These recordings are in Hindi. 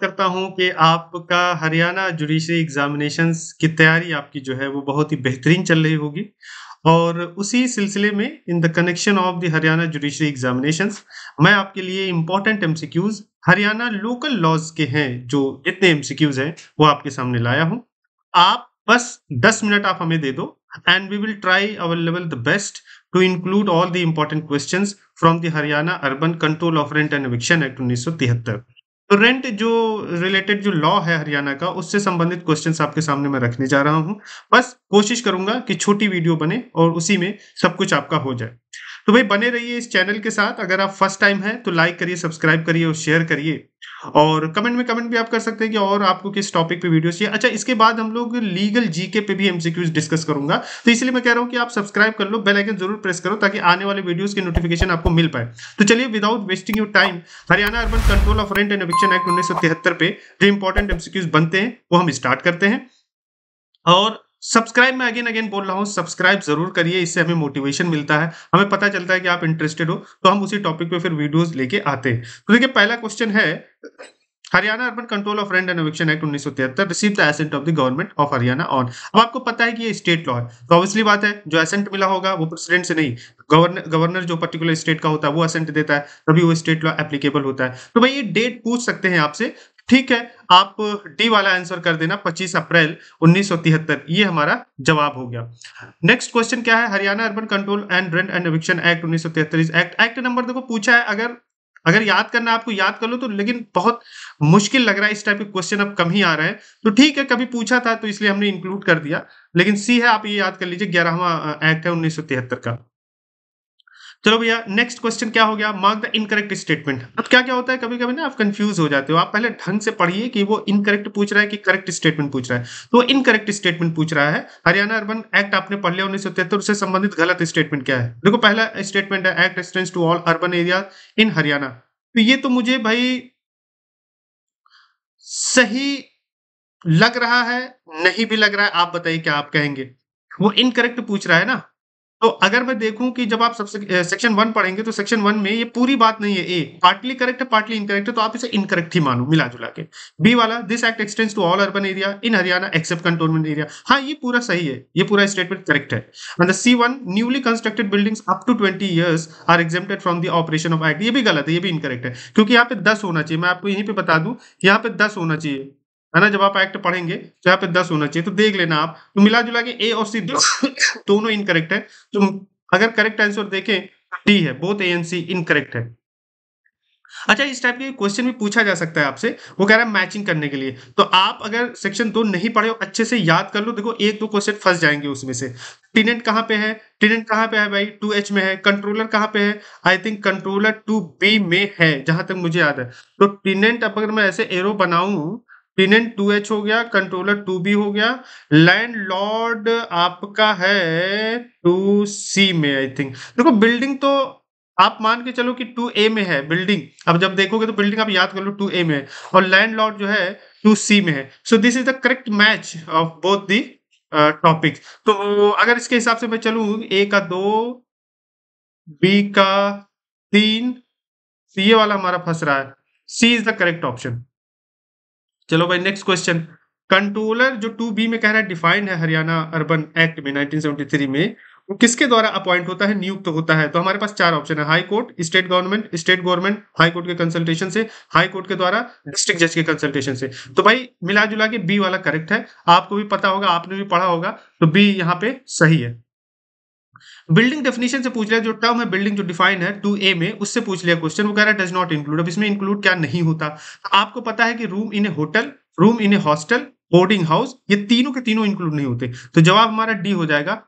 करता हूं कि आपका हरियाणा जुडिशरी एग्जामिनेशन की तैयारी आपकी जो है वो बहुत ही बेहतरीन चल रही होगी और उसी सिलसिले में in the connection of the Haryana judiciary examination मैं आपके लिए important M Haryana local laws के हैं जो जितने एमसीक्यूज हैं वो आपके सामने लाया हूँ आप बस 10 मिनट आप हमें दे दो and we will try our level the best to include all the important question from the Haryana urban control of rent and eviction act उन्नीस सौ तिहत्तर तो रेंट जो रिलेटेड जो लॉ है हरियाणा का उससे संबंधित क्वेश्चन आपके सामने मैं रखने जा रहा हूं बस कोशिश करूंगा कि छोटी वीडियो बने और उसी में सब कुछ आपका हो जाए तो भाई बने रहिए इस चैनल के साथ अगर आप फर्स्ट टाइम हैं तो लाइक करिए सब्सक्राइब करिए और शेयर करिए और कमेंट में कमेंट भी आप कर सकते हैं कि और आपको किस टॉपिक पे वीडियो चाहिए अच्छा इसके बाद हम लोग लीगल जीके पे भी एमसीक्यूज डिस्कस करूंगा तो इसलिए मैं कह रहा हूं कि आप सब्सक्राइब कर लो बेल आइकन जरूर प्रेस करो ताकि आने वाले वीडियो की नोटिफिकेशन आपको मिल पाए तो चलिए without wasting you time Haryana urban control of rent and eviction act उन्नीस पे जो इंपॉर्टेंट एमसीक्यूज बनते हैं वो हम स्टार्ट करते हैं और सब्सक्राइब मैं अगेन अगेन बोल रहा हूँ सब्सक्राइब जरूर करिए इससे हमें मोटिवेशन मिलता है हमें पता चलता है कि आप इंटरेस्टेड हो तो हम उसी टॉपिक पे फिर वीडियोस लेके आते हैं तो देखिए पहला क्वेश्चन है Haryana urban control of rent and eviction act उन्नीस सौ तिहत्तर receive the assent of the government of Haryana on अब आपको पता है कि ये स्टेट लॉ है तो ऑब्वियसली बात है जो एसेंट मिला होगा वो प्रेसिडेंट से नहीं गवर्नर गवर्नर जो पर्टिकुलर स्टेट का होता है वो असेंट देता है तभी वो स्टेट लॉ एप्लीकेबल होता है तो भाई ये डेट पूछ सकते हैं आपसे ठीक है आप डी वाला आंसर कर देना 25 अप्रैल 1973 ये हमारा जवाब हो गया नेक्स्ट क्वेश्चन क्या है Haryana urban control and rent and eviction act उन्नीस 1973 इज एक्ट एक्ट नंबर देखो पूछा है अगर अगर याद करना आपको याद कर लो तो लेकिन बहुत मुश्किल लग रहा है इस टाइप के क्वेश्चन अब कम ही आ रहे हैं तो ठीक है कभी पूछा था तो इसलिए हमने इंक्लूड कर दिया लेकिन सी है आप ये याद कर लीजिए ग्यारहवा एक्ट है उन्नीस का चलो भैया नेक्स्ट क्वेश्चन क्या हो गया मार्क द इनकरेक्ट स्टेटमेंट अब क्या क्या होता है कभी कभी ना आप कंफ्यूज हो जाते हो आप पहले ढंग से पढ़िए कि वो इनकरेक्ट पूछ रहा है कि करेक्ट स्टेटमेंट पूछ रहा है तो इनकरेक्ट स्टेटमेंट पूछ रहा है हरियाणा अर्बन एक्ट आपने पढ़ लिया उन्नीस से संबंधित गलत स्टेटमेंट क्या है देखो पहला स्टेटमेंट है act extends to all urban area in Haryana तो ये तो मुझे भाई सही लग रहा है नहीं भी लग रहा है आप बताइए क्या आप कहेंगे वो इनकरेक्ट पूछ रहा है ना तो अगर मैं देखूं कि जब आप सबसे सेक्शन वन पढ़ेंगे तो सेक्शन वन में ये पूरी बात नहीं है ए पार्टली करेक्ट है पार्टली इनकरेक्ट है तो आप इसे इनकरेक्ट ही मानो मिला जुला के बी वाला this act extends to all urban area in Haryana except cantonment area हाँ ये पूरा सही है ये पूरा स्टेटमेंट करेक्ट है C one newly constructed buildings up to twenty years are excepted from the operation of act ये भी गलत है ये भी इनकरेक्ट है क्योंकि यहाँ पे दस होना चाहिए मैं आपको यहीं पर बता दूँ यहाँ पे दस होना चाहिए है ना जब आप एक्ट पढ़ेंगे तो यहाँ पे दस होना चाहिए तो देख लेना आप तो मिला जुला के ए और सी दोनों इनकरेक्ट है तो अगर करेक्ट आंसर देखें डी है both A and C incorrect है अच्छा इस टाइप के क्वेश्चन भी पूछा जा सकता है आपसे वो कह रहा है मैचिंग करने के लिए तो आप अगर सेक्शन दो नहीं पढ़े हो अच्छे से याद कर लो देखो एक दो क्वेश्चन फंस जाएंगे उसमें से टिनेंट कहाँ पे है टिनेंट कहाँ पे है भाई टू एच में है कंट्रोलर कहाँ पे है I think controller two B में है जहां तक मुझे याद है तो टिनेंट अब अगर मैं ऐसे एरो बनाऊ पिनेंट टू एच हो गया कंट्रोलर टू बी हो गया लैंड लॉर्ड आपका है टू सी में आई थिंक देखो बिल्डिंग तो आप मान के चलो कि टू ए में है बिल्डिंग अब जब देखोगे तो बिल्डिंग आप याद कर लो टू ए में है और लैंड लॉर्ड जो है टू सी में है so this is the correct match of both the topic तो अगर इसके हिसाब से मैं चलू ए का दो बी का तीन ये वाला हमारा फंस रहा है C is the correct option चलो भाई नेक्स्ट क्वेश्चन कंट्रोलर जो टू बी में कह रहा है डिफाइंड है हरियाणा अर्बन एक्ट में 1973 में वो किसके द्वारा अपॉइंट होता है नियुक्त तो होता है तो हमारे पास चार ऑप्शन है high court state government state government high court के कंसल्टेशन से हाई कोर्ट के द्वारा डिस्ट्रिक्ट जज के कंसल्टेशन से तो भाई मिला जुला के बी वाला करेक्ट है आपको भी पता होगा आपने भी पढ़ा होगा तो बी यहाँ पे सही है बिल्डिंग डेफिनेशन से पूछ लिया जो टर्म है बिल्डिंग जो डिफाइन है टू ए में उससे पूछ लिया क्वेश्चन वो कह रहा है डज नॉट इंक्लूड अब इसमें इंक्लूड क्या नहीं होता तो आपको पता है कि room in a hotel room in a hostel boarding house ये तीनों के तीनों इंक्लूड नहीं होते तो जवाब हमारा डी हो जाएगा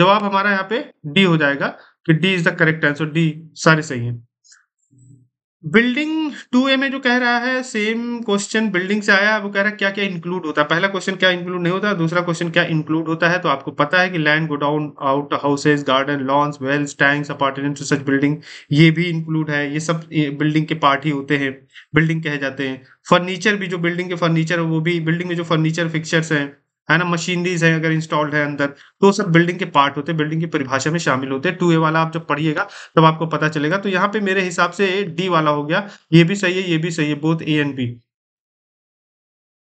जवाब हमारा यहाँ पे डी हो जाएगा कि D is the correct answer D सारे सही है बिल्डिंग टू ए में जो कह रहा है सेम क्वेश्चन बिल्डिंग से आया वो कह रहा है क्या क्या इंक्लूड होता है पहला क्वेश्चन क्या इंक्लूड नहीं होता दूसरा क्वेश्चन क्या इंक्लूड होता है तो आपको पता है कि land godown out houses garden lawns wells tanks apartment such building ये भी इंक्लूड है ये सब बिल्डिंग के पार्ट ही होते हैं बिल्डिंग कहे जाते हैं फर्नीचर भी जो बिल्डिंग के फर्नीचर है वो भी बिल्डिंग में जो फर्नीचर फिक्सर्स हैं है ना मशीनरीज है अगर इंस्टॉल्ड है अंदर तो सब बिल्डिंग के पार्ट होते हैं बिल्डिंग की परिभाषा में शामिल होते हैं टू ए वाला आप जब पढ़िएगा तब आपको पता चलेगा तो यहाँ पे मेरे हिसाब से डी वाला हो गया ये भी सही है ये भी सही है both A and B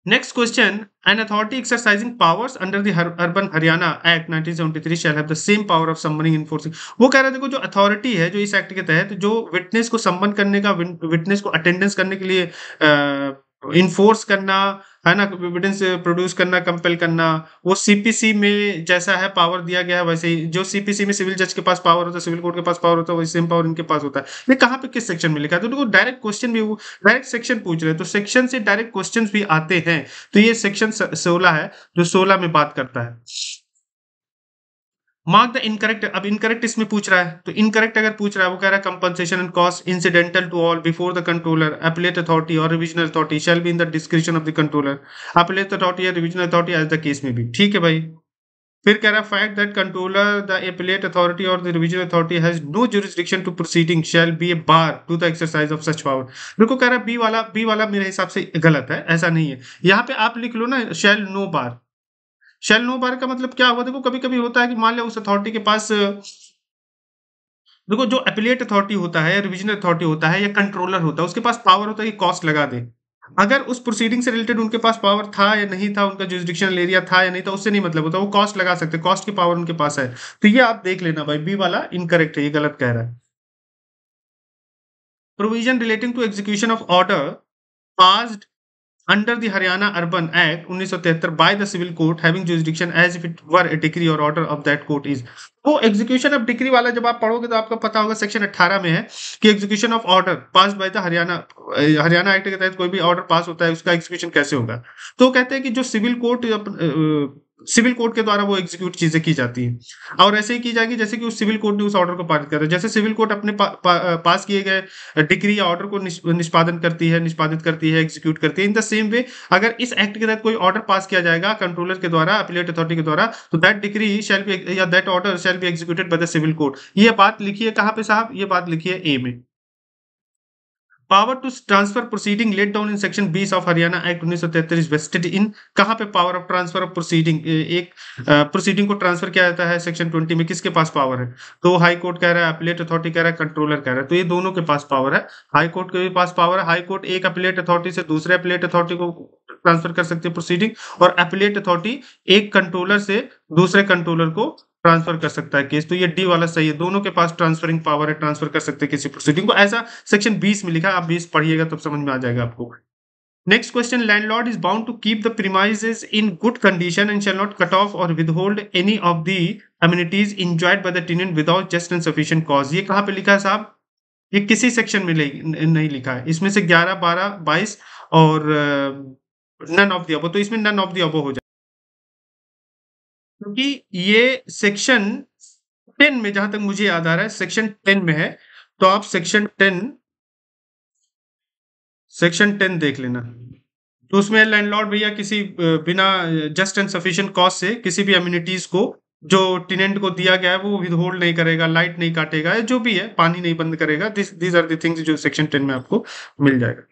next question an authority exercising powers under the urban Haryana act 1973 shall have the same power of summoning enforcing. वो कह रहे देखो जो अथॉरिटी है जो इस एक्ट के तहत जो विटनेस को सम्मन करने का विटनेस को अटेंडेंस करने के लिए इन्फोर्स करना है ना एविडेंस प्रोड्यूस करना कंपेल करना वो सीपीसी में जैसा है पावर दिया गया है वैसे ही जो सीपीसी में सिविल जज के पास पावर होता है सिविल कोर्ट के पास पावर होता है वही सेम पावर इनके पास होता है ये कहाँ पे किस सेक्शन में लिखा है तो देखो डायरेक्ट क्वेश्चन भी वो डायरेक्ट सेक्शन पूछ रहे हैं तो सेक्शन से डायरेक्ट क्वेश्चन भी आते हैं तो ये सेक्शन सोलह है जो सोलह में बात करता है मार्क द इनकरेक्ट अब इनकरेक्ट इसमें पूछ रहा है तो इनकरेक्ट अगर पूछ रहा है वो कह रहा है compensation and cost incidental to all before the controller appellate authority और revisional authority shall be in the description of the controller appellate authority या revisional authority as the case में भी ठीक है भाई फिर कह रहा है fact that controller the appellate authority और the revisional authority has no jurisdiction to proceeding shall be a bar to the exercise of such power देखो कह रहा है बी वाला बी वाला मेरे हिसाब से गलत है ऐसा नहीं है यहाँ पे आप लिख लो ना shall no bar shall no bar का मतलब क्या हुआ देखो कभी कभी होता है कि मान लिया उस अथॉरिटी के पास देखो जो अपीलेट अथॉरिटी होता है रिविजनल अथॉरिटी होता है या कंट्रोलर होता है उसके पास पावर होता है कि कॉस्ट लगा दे अगर उस प्रोसीडिंग से रिलेटेड उनके पास पावर था या नहीं था उनका जुरिस्डिक्शनल एरिया था या नहीं था उससे नहीं मतलब होता वो कॉस्ट लगा सकते कॉस्ट की पावर उनके पास है तो ये आप देख लेना भाई बी वाला इनकरेक्ट है ये गलत कह रहा है provision relating to execution of order passed under the Haryana Urban Act 1973 by the civil court having jurisdiction as if it were a decree or order वो एग्जीक्यूशन ऑफ डिग्री वाला जब आप पढ़ोगे तो आपको पता होगा सेक्शन अट्ठारह में है कि execution of order pass by the Haryana Haryana act के तहत कोई भी ऑर्डर पास होता है उसका एग्जीक्यूशन कैसे होगा तो कहते हैं कि जो सिविल कोर्ट सिविल कोर्ट के द्वारा वो एग्जीक्यूट चीजें की जाती है और ऐसे ही की जाएगी जैसे कि उस सिविल कोर्ट ने उस ऑर्डर को पारित करा जैसे सिविल कोर्ट अपने पा, पा, पास किए गए डिग्री या ऑर्डर को निष्पादन करती है निष्पादित करती है एग्जीक्यूट करती है इन द सेम वे अगर इस एक्ट के तहत कोई ऑर्डर पास किया जाएगा कंट्रोलर के द्वारा अपीलेट अथॉरिटी के द्वारा तो दैट डिग्री शेल बी या that order shall be executed by the civil court ये बात लिखी है कहाँ पे साहब ये बात लिखी है ए में power to transfer proceeding laid down in section 20 of Haryana act 1933 vested in कहां पे power of transfer of proceeding एक प्रोसीडिंग को ट्रांसफर किया जाता है सेक्शन 20 में किसके पास पावर है तो हाई कोर्ट कह रहा है अपीलेट अथॉरिटी कह रहा है कंट्रोलर कह रहा है तो ये दोनों के पास पावर है हाई कोर्ट के भी पास पावर है हाई कोर्ट एक अपीलेट अथॉरिटी से दूसरे अपीलेट अथॉरिटी को ट्रांसफर कर सकती है प्रोसीडिंग और अपीलेट अथॉरिटी एक कंट्रोलर से दूसरे कंट्रोलर को ट्रांसफर कर सकता है केस तो ये डी वाला सही है दोनों के पास ट्रांसफरिंग पावर है ट्रांसफर कर सकते हैं किसी प्रोसीडिंग को ऐसा सेक्शन बीस में लिखा आप बीस पढ़िएगा तब समझ में आ जाएगा आपको next question landlord is bound to keep the premises in good condition and shall not cut off और withhold any of the amenities enjoyed by the tenant without just and sufficient cause ये कहाँ पे लिखा है साहब ये किसी सेक्शन में नहीं लिखा है इसमें से ग्यारह बारह बाईस और नन ऑफ द अबो तो इसमें नन ऑफ द अबो हो जाए क्योंकि ये सेक्शन टेन में जहां तक मुझे याद आ रहा है सेक्शन टेन में है तो आप सेक्शन टेन सेक्शन टेन देख लेना तो उसमें लैंडलॉर्ड भैया किसी बिना जस्ट एंड सफिशियंट कॉस्ट से किसी भी अम्यूनिटीज को जो टेनेंट को दिया गया है वो होल्ड नहीं करेगा लाइट नहीं काटेगा जो भी है पानी नहीं बंद करेगा this these are the things जो सेक्शन टेन में आपको मिल जाएगा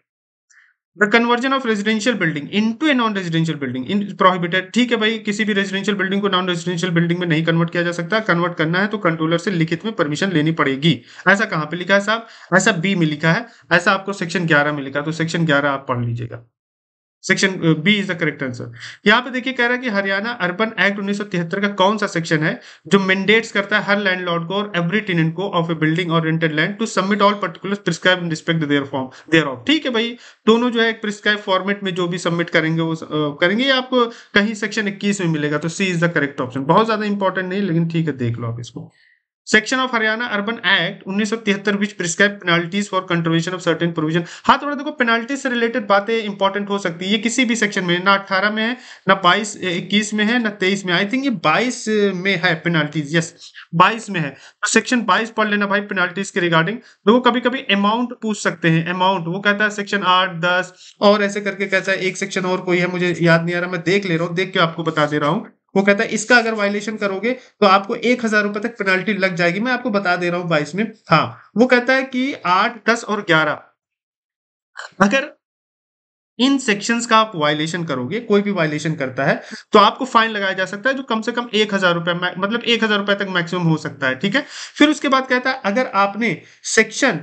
the conversion of residential building into a non residential building in prohibited ठीक है भाई किसी भी रेजिडेंशियल बिल्डिंग को नॉन रेजिडेंशियल बिल्डिंग में नहीं कन्वर्ट किया जा सकता कन्वर्ट करना है तो कंट्रोलर से लिखित में परमिशन लेनी पड़ेगी ऐसा कहां पे लिखा है साहब ऐसा बी में लिखा है ऐसा आपको सेक्शन ग्यारह में लिखा है तो सेक्शन ग्यारह आप पढ़ लीजिएगा section B is the correct answer यहाँ पे देखिए कह रहा है कि हरियाणा अर्बन एक्ट उन्नीस का कौन सा सेक्शन है जो मैंडेट्स करता है हर लैंडलॉर्ड को और एवरी टेनेंट को ऑफ ए बिल्डिंग और rented land to submit all particular prescribe in respect there form thereof ठीक है भाई दोनों जो है एक प्रिस्क्राइब फॉर्मेट में जो भी सबमिट करेंगे वो uh, करेंगे आपको कहीं सेक्शन इक्कीस में मिलेगा तो C is the correct option बहुत ज्यादा इंपॉर्टेंट नहीं लेकिन ठीक है देख लो आप इसको section of Haryana urban act उन्नीस सौ तिहत्तर which prescribe penalties for contravention of certain provision हाँ थोड़ा देखो पेनाल्टी से रिलेटेड बातें इंपॉर्टेंट हो सकती है ये किसी भी सेक्शन में ना अट्ठारह में है ना बाईस इक्कीस में है ना तेईस में आई थिंक ये बाईस में है पेनाल्टीज यस बाईस में है तो सेक्शन बाईस पढ़ लेना भाई पेनाल्टीज के रिगार्डिंग देखो कभी कभी अमाउंट पूछ सकते हैं अमाउंट वो कहता है सेक्शन आठ दस और ऐसे करके कहता है एक सेक्शन और कोई है मुझे याद नहीं आ रहा मैं देख ले रहा हूँ देख के आपको बता दे रहा हूँ वो कहता है इसका अगर वायलेशन करोगे तो आपको एक हजार रुपए तक पेनाल्टी लग जाएगी मैं आपको बता दे रहा हूं बाईस में हाँ वो कहता है कि आठ दस और ग्यारह अगर इन सेक्शंस का आप वायलेशन करोगे कोई भी वायलेशन करता है तो आपको फाइन लगाया जा सकता है जो कम से कम एक हजार रुपए मतलब एक हजार रुपए तक मैक्सिमम हो सकता है ठीक है फिर उसके बाद कहता है अगर आपने सेक्शन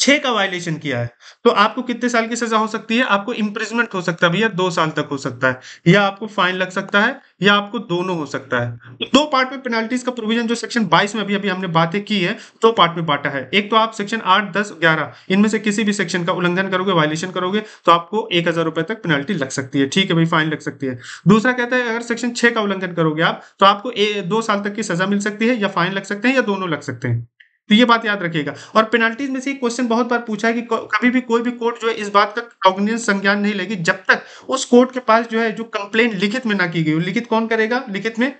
छह का वायलेशन किया है तो आपको कितने साल की सजा हो सकती है आपको इंप्रिजमेंट हो सकता है भैया दो साल तक हो सकता है या आपको फाइन लग सकता है या आपको दोनों हो सकता है तो दो पार्ट में पेनाल्टीज का प्रोविजन जो सेक्शन 22 में अभी अभी हमने बातें की है दो पार्ट में बांटा है एक तो आप सेक्शन 8, 10, 11 इनमें से किसी भी सेक्शन का उल्लंघन करोगे वायलेशन करोगे तो आपको एक हजार रुपए तक पेनाल्टी लग सकती है ठीक है भाई फाइन लग सकती है दूसरा कहता है अगर सेक्शन छह का उल्लंघन करोगे आप तो आपको दो साल तक की सजा मिल सकती है या फाइन लग सकते हैं या दोनों लग सकते हैं तो ये बात याद रखिएगा और पेनाल्टीज में से क्वेश्चन बहुत बार पूछा है कि कभी भी कोई भी कोर्ट जो है इस बात का कॉग्निशन संज्ञान नहीं लेगी जब तक उस कोर्ट के पास जो है जो कंप्लेन लिखित में ना की गई हो लिखित कौन करेगा लिखित में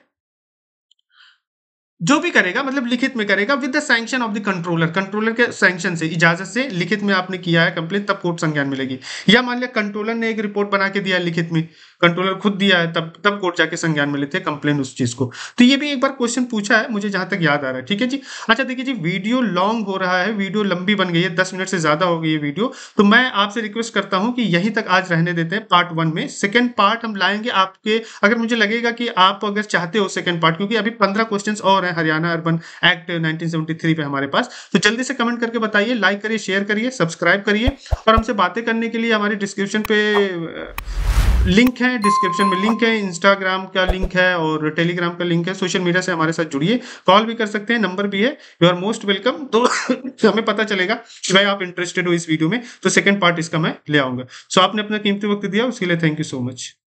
जो भी करेगा मतलब लिखित में करेगा with the sanction of the controller controller के सैंक्शन से इजाजत से लिखित में आपने किया है कंप्लेन तब कोर्ट संज्ञान में लेगी या मान लिया कंट्रोलर ने एक रिपोर्ट बना के दिया है लिखित में कंट्रोलर खुद दिया है तब तब कोर्ट जाके संज्ञान में लेते हैं कंप्लेन उस चीज को तो ये भी एक बार क्वेश्चन पूछा है मुझे जहां तक याद आ रहा है ठीक है जी अच्छा देखिए जी वीडियो लॉन्ग हो रहा है वीडियो लंबी बन गई है दस मिनट से ज्यादा हो गई है वीडियो तो मैं आपसे रिक्वेस्ट करता हूँ कि यहीं तक आज रहने देते हैं पार्ट वन में सेकेंड पार्ट हम लाएंगे आपके अगर मुझे लगेगा कि आप अगर चाहते हो सेकेंड पार्ट क्योंकि अभी पंद्रह क्वेश्चन और है हरियाणा अर्बन एक्ट 1973 पे हमारे पास तो जल्दी से कमेंट करके बताइए लाइक करिए शेयर करिए सब्सक्राइब करिए और हमसे बातें करने के लिए हमारे डिस्क्रिप्शन पे लिंक है डिस्क्रिप्शन में लिंक है इंस्टाग्राम का लिंक है और टेलीग्राम का लिंक है सोशल मीडिया से हमारे साथ जुड़िए कॉल भी कर सकते हैं नंबर भी है यू आर मोस्ट वेलकम तो हमें पता चलेगा कि भाई आप इंटरेस्टेड हो इस वीडियो में तो सेकंड पार्ट इसका मैं ले आऊंगा सो so, आपने अपना कीमती वक्त दिया उसके लिए थैंक यू सो मच